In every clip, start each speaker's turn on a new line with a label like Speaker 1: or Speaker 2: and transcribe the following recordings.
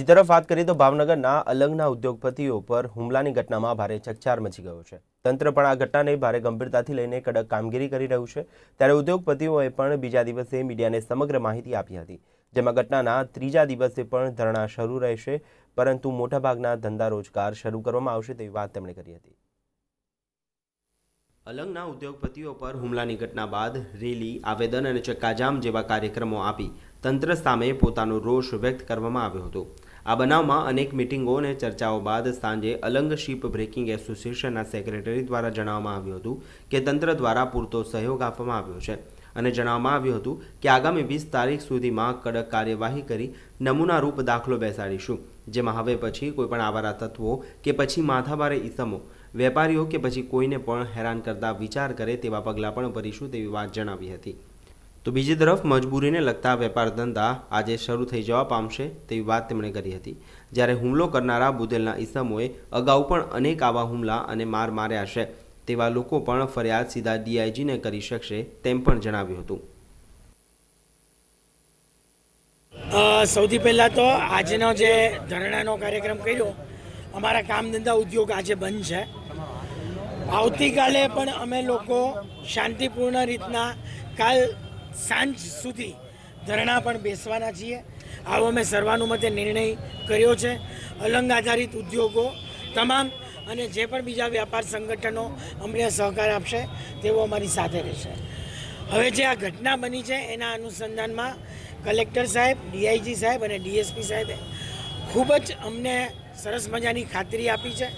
Speaker 1: બીજી તરફ વાત કરીએ તો ભાવનગરના અલંગના ઉદ્યોગપતિઓ પર હુમલાની ઘટનામાં ભારે ચકચાર મચી ગયો છે તંત્ર પણ આ ઘટનાને ભારે ગંભીરતાથી લઈને કડક કામગીરી કરી રહ્યું છે ત્યારે ઉદ્યોગપતિઓએ પણ બીજા દિવસે મીડિયાને સમગ્ર માહિતી આપી હતી જેમાં ઘટનાના ત્રીજા દિવસે પણ ધરણા શરૂ રહેશે પરંતુ મોટાભાગના ધંધા રોજગાર શરૂ કરવામાં આવશે તેવી વાત તેમણે કરી હતી અલંગના ઉદ્યોગપતિઓ પર હુમલાની ઘટના બાદ રેલી આવેદન અને ચક્કાજામ જેવા કાર્યક્રમો આપી તંત્ર સામે પોતાનો રોષ વ્યક્ત કરવામાં આવ્યો હતો આ બનાવમાં અનેક મિટિંગો અને ચર્ચાઓ બાદ સાંજે અલંગ શીપ બ્રેકિંગ એસોસિએશનના સેક્રેટરી દ્વારા જણાવવામાં આવ્યું હતું કે તંત્ર દ્વારા પૂરતો સહયોગ આપવામાં આવ્યો છે અને જણાવવામાં આવ્યું હતું કે આગામી વીસ તારીખ સુધીમાં કડક કાર્યવાહી કરી નમૂનારૂપ દાખલો બેસાડીશું જેમાં હવે પછી કોઈપણ આવારા તત્વો કે પછી માથાભારે ઇસમો વેપારીઓ કે પછી કોઈને પણ હેરાન કરતા વિચાર કરે તેવા પગલાં પણ ભરીશું તેવી વાત જણાવી હતી તો બીજી તરફ મજબૂરીને લગતા વેપાર ધંધા આજે શરૂ થઈ જવા પામશે તેવી વાત તેમણે કરી હતી જ્યારે હુમલો કરનારા બુદેલના ઇસમોએ અગાઉ પણ અનેક આવા હુમલા અને માર માર્યા છે તેવા લોકો પણ ફરિયાદ સીધા ડીઆઈજીને કરી શકશે તેમ પણ જણાવ્યું હતું સૌથી પહેલાં તો આજનો
Speaker 2: જે ધરણાનો કાર્યક્રમ કર્યો અમારા કામ ધંધા ઉદ્યોગ આજે બંધ છે
Speaker 1: આવતીકાલે
Speaker 2: પણ અમે લોકો શાંતિપૂર્ણ રીતના કાલ સાંજ સુધી ધરણા પણ બેસવાના છીએ આવો મેં સર્વાનુમતે નિર્ણય કર્યો છે અલંગ આધારિત ઉદ્યોગો તમામ અને જે પણ બીજા વ્યાપાર સંગઠનો અમને સહકાર આપશે તેઓ અમારી સાથે રહેશે હવે જે આ ઘટના બની છે એના અનુસંધાનમાં કલેક્ટર સાહેબ ડીઆઈજી સાહેબ અને ડીએસપી સાહેબે ખૂબ જ અમને સરસ મજાની ખાતરી આપી છે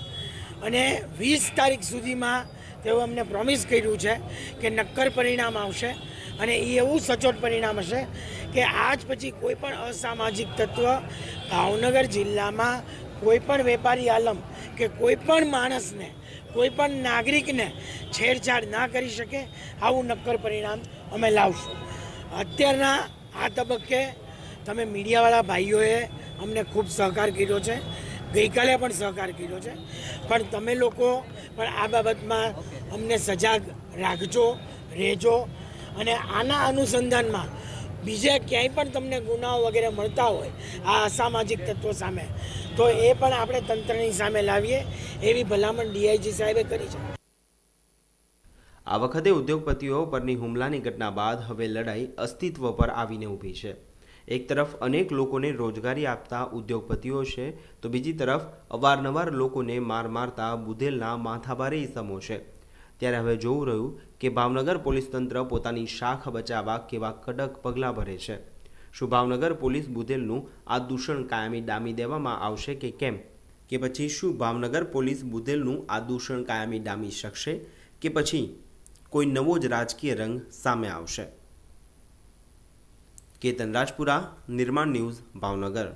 Speaker 2: અને વીસ તારીખ સુધીમાં તેઓ અમને પ્રોમિસ કર્યું છે કે નક્કર પરિણામ આવશે અને એ એવું સચોટ પરિણામ હશે કે આજ પછી કોઈપણ અસામાજિક તત્વ ભાવનગર જિલ્લામાં કોઈ પણ વેપારી આલમ કે કોઈ પણ માણસને કોઈ પણ નાગરિકને છેડછાડ ના કરી શકે આવું નક્કર પરિણામ અમે લાવશું અત્યારના આ તબક્કે તમે મીડિયાવાળા ભાઈઓએ અમને ખૂબ સહકાર કર્યો છે ગઈકાલે પણ સહકાર કર્યો છે પણ તમે લોકો પણ આ બાબતમાં અમને સજાગ રાખજો રહેજો અને આના અનુસંધાનમાં બીજા ક્યાંય પણ તમને ગુનાઓ વગેરે મળતા હોય આ અસામાજિક તત્વો સામે તો એ પણ આપણે તંત્રની સામે લાવીએ એવી ભલામણ ડીઆઈજી સાહેબે કરી છે
Speaker 1: આ વખતે ઉદ્યોગપતિઓ પરની હુમલાની ઘટના બાદ હવે લડાઈ અસ્તિત્વ પર આવીને ઊભી છે એક તરફ અનેક લોકોને રોજગારી આપતા ઉદ્યોગપતિઓ છે તો બીજી તરફ અવારનવાર લોકોને માર મારતા બુધેલના માથાભારે ઇસમો છે ત્યારે હવે જોવું રહ્યું કે ભાવનગર પોલીસ તંત્ર પોતાની શાખ બચાવવા કેવા કડક પગલાં ભરે છે શું ભાવનગર પોલીસ બુધેલનું આ દૂષણ કાયમી ડામી દેવામાં આવશે કે કેમ કે પછી શું ભાવનગર પોલીસ બુધેલનું આ દૂષણ કાયમી ડામી શકશે કે પછી કોઈ નવો જ રાજકીય રંગ સામે આવશે કેતન રાજપુરા નિર્માણ ન્યૂઝ ભાવનગર